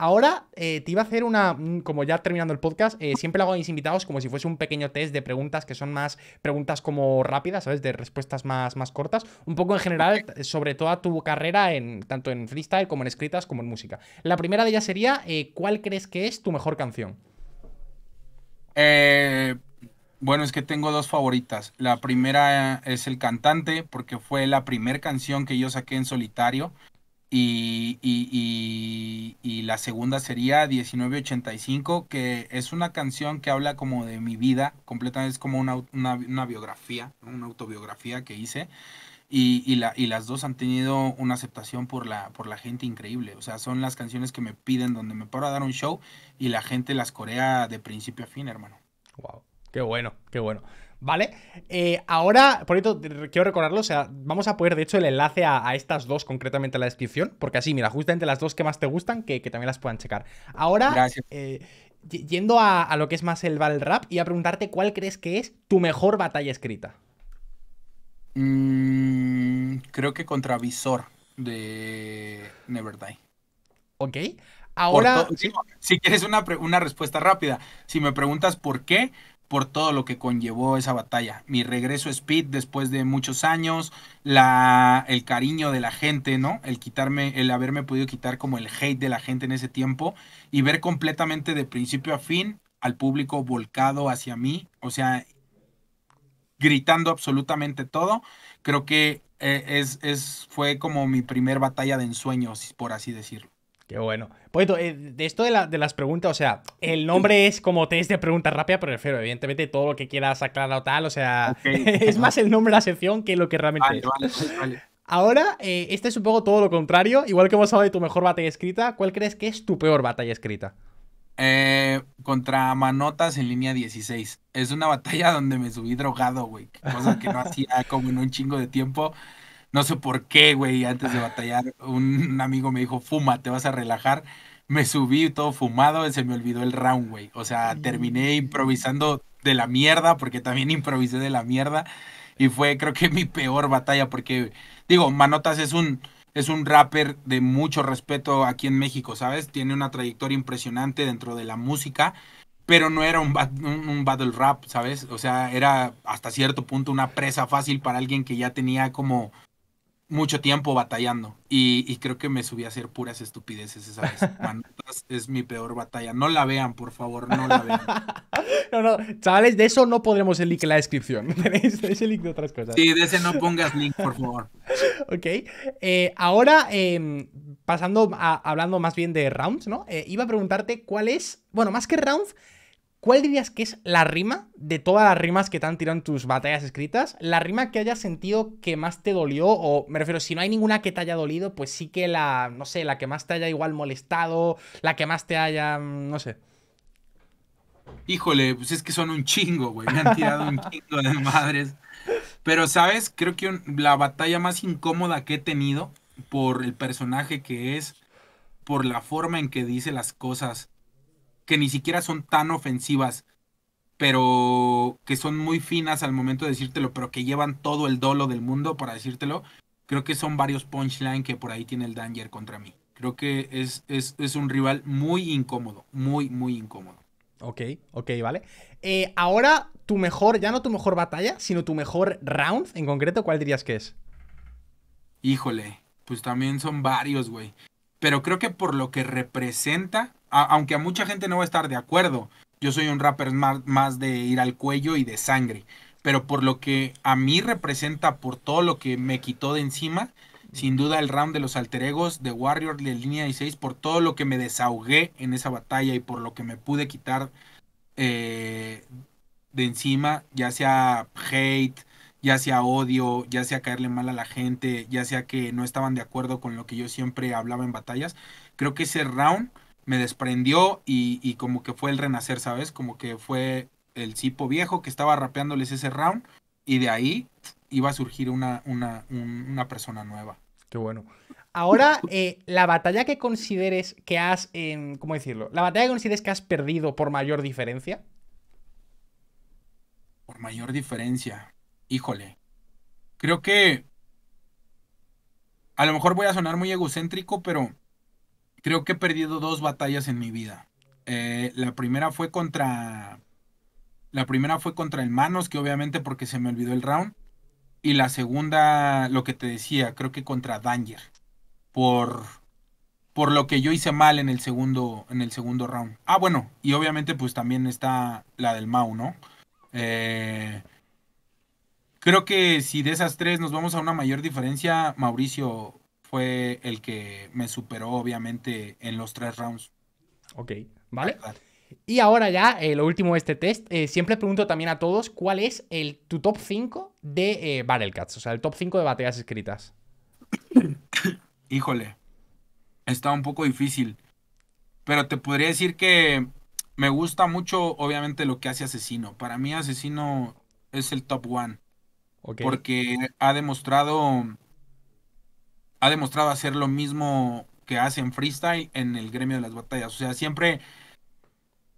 Ahora eh, te iba a hacer una, mm, como ya terminando el podcast, eh, siempre lo hago a mis invitados como si fuese un pequeño test de preguntas que son más preguntas como rápidas, ¿sabes? De respuestas más, cortas, un poco en general eh, sobre toda tu carrera, en, tanto en freestyle como en escritas como en música. La primera de ellas sería, ¿cuál crees que es tu mejor canción? bueno, es que tengo dos favoritas. La primera es El Cantante, porque fue la primera canción que yo saqué en solitario. Y, y, y, la segunda sería 1985, que es una canción que habla como de mi vida, completamente es como una, biografía, una autobiografía que hice. Y, y las dos han tenido una aceptación por la, por la gente increíble. O sea, son las canciones que me piden donde me paro a dar un show y la gente las corea de principio a fin, hermano. ¡Wow! ¡Qué bueno! ¡Qué bueno! ¿vale? Eh, ahora, por esto quiero recordarlo, o sea, vamos a poner de hecho el enlace a, estas dos concretamente en la descripción, porque así, mira, justamente las dos que más te gustan, que, también las puedan checar. Ahora, eh, yendo a, lo que es más el battle rap, y a preguntarte cuál crees que es tu mejor batalla escrita. Mm, creo que Contravisor de Never Die. Ok. Ahora. Si, quieres una, una respuesta rápida, si me preguntas por qué, por todo lo que conllevó esa batalla. Mi regreso a Speed después de muchos años, la, el cariño de la gente, ¿no? El quitarme, el haberme podido quitar como el hate de la gente en ese tiempo y ver completamente de principio a fin al público volcado hacia mí, o sea, gritando absolutamente todo. Creo que eh, es, fue como mi primer batalla de ensueños, por así decirlo. Qué bueno. Pues de esto de, las preguntas, o sea, el nombre es como test de pregunta rápida, pero evidentemente, todo lo que quieras aclarar o tal, o sea, es más el nombre de la sección que lo que realmente es. Ahora, eh, este es un poco todo lo contrario. Igual que hemos hablado de tu mejor batalla escrita, ¿cuál crees que es tu peor batalla escrita? Eh, contra Manotas en línea 16. Es una batalla donde me subí drogado, güey. Cosa que no hacía como en un chingo de tiempo. No sé por qué, güey, antes de ah. batallar, un amigo me dijo, fuma, te vas a relajar. Me subí todo fumado, y se me olvidó el round, güey. O sea, terminé improvisando de la mierda, porque también improvisé de la mierda. Y fue, creo que, mi peor batalla, porque, digo, Manotas es un, es un rapper de mucho respeto aquí en México, ¿sabes? Tiene una trayectoria impresionante dentro de la música, pero no era un, un, battle rap, ¿sabes? O sea, era hasta cierto punto una presa fácil para alguien que ya tenía como mucho tiempo batallando y, creo que me subí a hacer puras estupideces esa vez. es mi peor batalla. No la vean, por favor, no la vean. no, no, chavales, de eso no podremos el link en la descripción. Tenéis el link de otras cosas. Sí, de ese no pongas link, por favor. ok. Eh, ahora, em, pasando hablando más bien de rounds, ¿no? Eh, iba a preguntarte cuál es, bueno, más que rounds, ¿Cuál dirías que es la rima de todas las rimas que te han tirado en tus batallas escritas? La rima que hayas sentido que más te dolió, o me refiero, si no hay ninguna que te haya dolido, pues sí que la, no sé, la que más te haya igual molestado, la que más te haya, mm, no sé. Híjole, pues es que son un chingo, güey. Me han tirado un chingo de madres. Pero, ¿sabes? Creo que la batalla más incómoda que he tenido por el personaje que es, por la forma en que dice las cosas, que ni siquiera son tan ofensivas, pero que son muy finas al momento de decírtelo, pero que llevan todo el dolo del mundo para decírtelo. Creo que son varios punchline que por ahí tiene el Danger contra mí. Creo que es, es, un rival muy incómodo, muy, muy incómodo. Ok, ok, vale. Eh, ahora, tu mejor, ya no tu mejor batalla, sino tu mejor round en concreto, ¿cuál dirías que es? Híjole, pues también son varios, güey. Pero creo que por lo que representa, aunque a mucha gente no va a estar de acuerdo, yo soy un rapper más, de ir al cuello y de sangre. Pero por lo que a mí representa, por todo lo que me quitó de encima, sin duda el round de los alter egos de Warrior de línea 16 por todo lo que me desahogué en esa batalla y por lo que me pude quitar eh, de encima, ya sea hate, ya sea odio, ya sea caerle mal a la gente, ya sea que no estaban de acuerdo con lo que yo siempre hablaba en batallas. Creo que ese round me desprendió y, como que fue el renacer, ¿sabes? Como que fue el cipo viejo que estaba rapeándoles ese round y de ahí iba a surgir una, persona nueva. Qué bueno. Ahora, eh, la batalla que consideres que has, em, ¿cómo decirlo? La batalla que consideres que has perdido por mayor diferencia. Por mayor diferencia. Híjole. Creo que... A lo mejor voy a sonar muy egocéntrico, pero Creo que he perdido dos batallas en mi vida. Eh, la primera fue contra. La primera fue contra el Manos, que obviamente porque se me olvidó el round. Y la segunda, lo que te decía, creo que contra Danger. Por. Por lo que yo hice mal en el segundo. En el segundo round. Ah, bueno. Y obviamente, pues también está la del Mau, ¿no? Eh, creo que si de esas tres nos vamos a una mayor diferencia, Mauricio fue el que me superó, obviamente, en los tres rounds. Ok, ¿vale? Y ahora ya, eh, lo último de este test, eh, siempre pregunto también a todos cuál es el, tu top 5 de eh, Battlecats, o sea, el top 5 de batallas escritas. Híjole, está un poco difícil, pero te podría decir que me gusta mucho, obviamente, lo que hace Asesino. Para mí Asesino es el top 1, porque ha demostrado ha demostrado hacer lo mismo que hace en freestyle en el gremio de las batallas. O sea, siempre,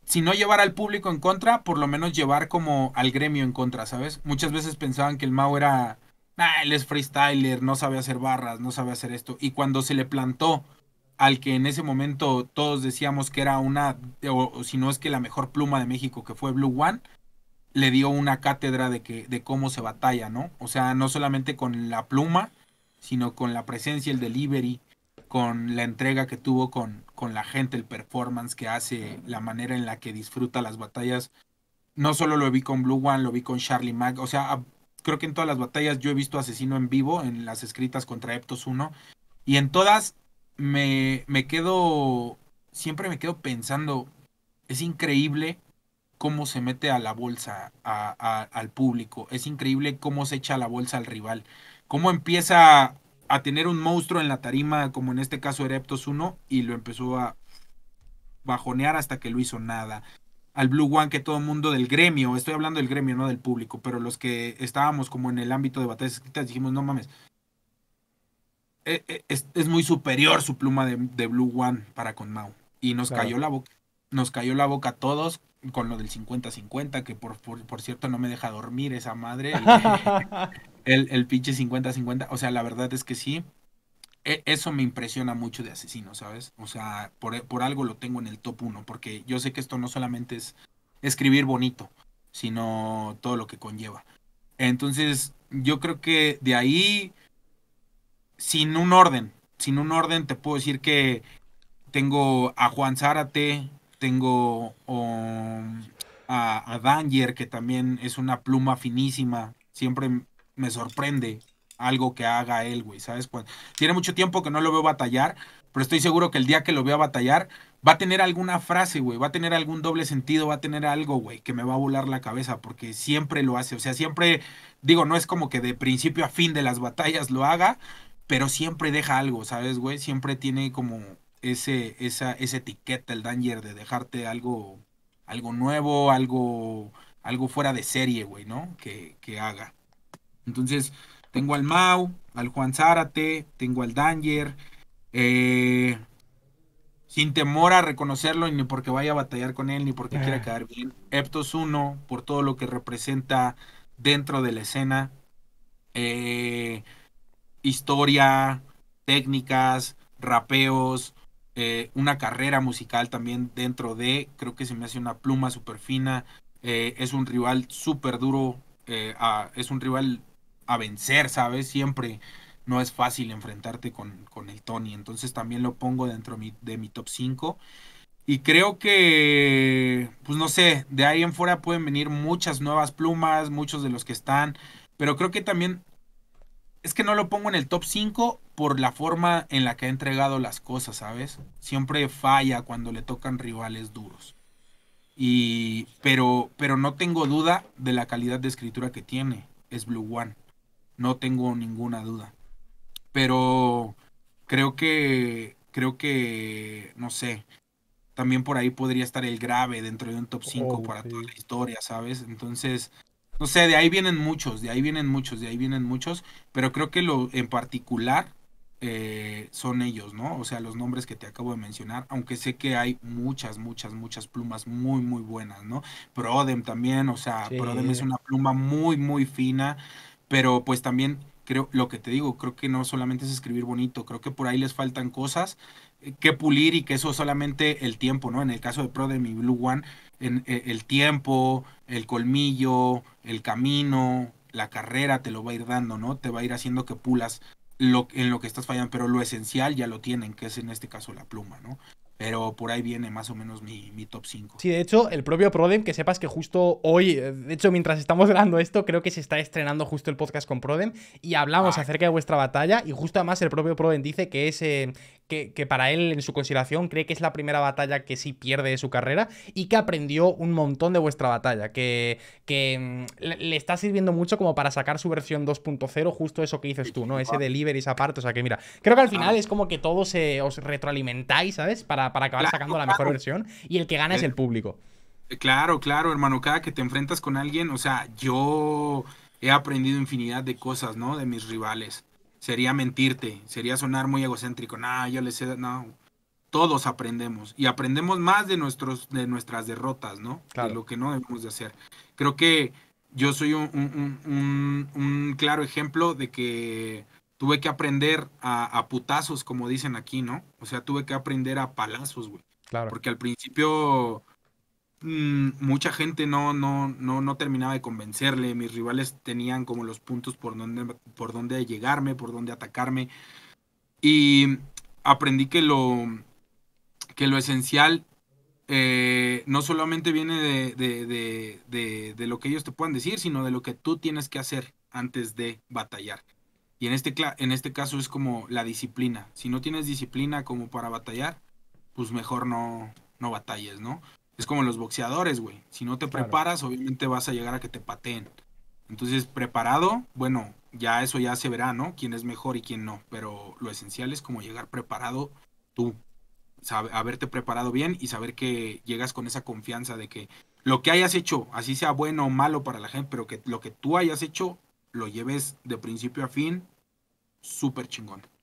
si no llevar al público en contra, por lo menos llevar como al gremio en contra, ¿sabes? Muchas veces pensaban que el Mao era, ah, él es freestyler, no sabe hacer barras, no sabe hacer esto. Y cuando se le plantó al que en ese momento todos decíamos que era una, o, o si no es que la mejor pluma de México, que fue Blue One, le dio una cátedra de, que, de cómo se batalla, ¿no? O sea, no solamente con la pluma, sino con la presencia, el delivery, con la entrega que tuvo con, la gente, el performance que hace, la manera en la que disfruta las batallas. No solo lo vi con Blue One, lo vi con Charlie Mack. O sea, creo que en todas las batallas yo he visto Asesino en vivo, en las escritas contra Eptos 1. Y en todas me, me quedo, siempre me quedo pensando, es increíble cómo se mete a la bolsa, al público. Es increíble cómo se echa la bolsa al rival. Cómo empieza a tener un monstruo en la tarima, como en este caso Ereptos 1, y lo empezó a bajonear hasta que lo hizo nada. Al Blue One, que todo el mundo del gremio, estoy hablando del gremio, no del público, pero los que estábamos como en el ámbito de batallas escritas, dijimos, no mames, e, e, es, muy superior su pluma de, Blue One para con Mau. Y nos cayó la boca. Nos cayó la boca a todos con lo del 50-50, que por, cierto no me deja dormir esa madre. El, el, pinche 50-50. O sea, la verdad es que sí. E, eso me impresiona mucho de asesino, ¿sabes? O sea, por, por algo lo tengo en el top 1, porque yo sé que esto no solamente es escribir bonito, sino todo lo que conlleva. Entonces, yo creo que de ahí, sin un orden, sin un orden, te puedo decir que tengo a Juan Zárate, tengo oh, a, Danger, que también es una pluma finísima, siempre me sorprende algo que haga él, güey, ¿sabes? Pues, tiene mucho tiempo que no lo veo batallar, pero estoy seguro que el día que lo vea batallar, va a tener alguna frase, güey, va a tener algún doble sentido, va a tener algo, güey, que me va a volar la cabeza, porque siempre lo hace, o sea, siempre, digo, no es como que de principio a fin de las batallas lo haga, pero siempre deja algo, ¿sabes, güey? Siempre tiene como ese, esa, esa etiqueta, el danger de dejarte algo, algo nuevo, algo, algo fuera de serie, güey, ¿no? Que, que haga. Entonces, tengo al Mau, al Juan Zárate, tengo al Danger. Eh, sin temor a reconocerlo, ni porque vaya a batallar con él, ni porque quiera ah. quedar bien. Eptos 1, por todo lo que representa dentro de la escena. Eh, historia, técnicas, rapeos, eh, una carrera musical también dentro de, creo que se me hace una pluma súper fina, eh, es un rival súper duro, eh, es un rival a vencer, ¿sabes? Siempre no es fácil enfrentarte con, el Tony, entonces también lo pongo dentro de mi top 5. Y creo que, pues no sé, de ahí en fuera pueden venir muchas nuevas plumas, muchos de los que están, pero creo que también es que no lo pongo en el top 5 por la forma en la que ha entregado las cosas, ¿sabes? Siempre falla cuando le tocan rivales duros. Y, pero, pero no tengo duda de la calidad de escritura que tiene. Es Blue One. No tengo ninguna duda. Pero creo que, creo que, no sé, también por ahí podría estar el grave dentro de un top 5 para toda la historia, ¿sabes? Entonces, no sé, de ahí vienen muchos, de ahí vienen muchos, de ahí vienen muchos, pero creo que lo en particular eh, son ellos, ¿no? O sea, los nombres que te acabo de mencionar, aunque sé que hay muchas, muchas, muchas plumas muy, muy buenas, ¿no? Prodem también, o sea, Prodem es una pluma muy, muy fina, pero pues también creo, lo que te digo, creo que no solamente es escribir bonito, creo que por ahí les faltan cosas eh, que pulir y que eso solamente el tiempo, ¿no? En el caso de Prodem y Blue One, e, el tiempo, el colmillo, el camino, la carrera te lo va a ir dando, ¿no? Te va a ir haciendo que pulas lo, en lo que estás fallando, pero lo esencial ya lo tienen, que es en este caso la pluma, ¿no? Pero por ahí viene más o menos mi, top 5. Sí, de hecho, el propio Proden, que sepas que justo hoy, eh, de hecho, mientras estamos grabando esto, creo que se está estrenando justo el podcast con Proden y hablamos ah, acerca de vuestra batalla. Y justo además el propio Proden dice que es eh, que, para él, en su consideración, cree que es la primera batalla que sí pierde de su carrera y que aprendió un montón de vuestra batalla, que, que mm, le está sirviendo mucho como para sacar su versión 2.0, justo eso que dices tú, ¿no? Ese ah. delivery, esa parte, o sea que mira, creo que al final ah. es como que todos se, eh, os retroalimentáis, ¿sabes? Para, para acabar sacando la mejor versión y el que gana es eh, el público. Eh, claro, claro, hermano, cada que te enfrentas con alguien, o sea, yo he aprendido infinidad de cosas, ¿no? De mis rivales sería mentirte, sería sonar muy egocéntrico. No, yo les sé, no. Todos aprendemos y aprendemos más de nuestros de nuestras derrotas, ¿no? De lo que no debemos de hacer. Creo que yo soy un, claro ejemplo de que tuve que aprender a, a, putazos, como dicen aquí, ¿no? O sea, tuve que aprender a palazos, güey. Claro. Porque al principio Mm, mucha gente no, no, no, no terminaba de convencerle. Mis rivales tenían como los puntos por donde, por donde llegarme, por donde atacarme. Y aprendí que lo, que lo esencial eh, no solamente viene de, de, de, de, lo que ellos te puedan decir, sino de lo que tú tienes que hacer antes de batallar. Y en este, en este caso es como la disciplina. Si no tienes disciplina como para batallar, pues mejor no, no batalles, ¿no? Es como los boxeadores, güey. Si no te preparas, obviamente vas a llegar a que te pateen. Entonces, preparado, bueno, ya eso ya se verá, ¿no? Quién es mejor y quién no. Pero lo esencial es como llegar preparado tú. Saber, haberte preparado bien y saber que llegas con esa confianza de que lo que hayas hecho, así sea bueno o malo para la gente, pero que lo que tú hayas hecho lo lleves de principio a fin súper chingón.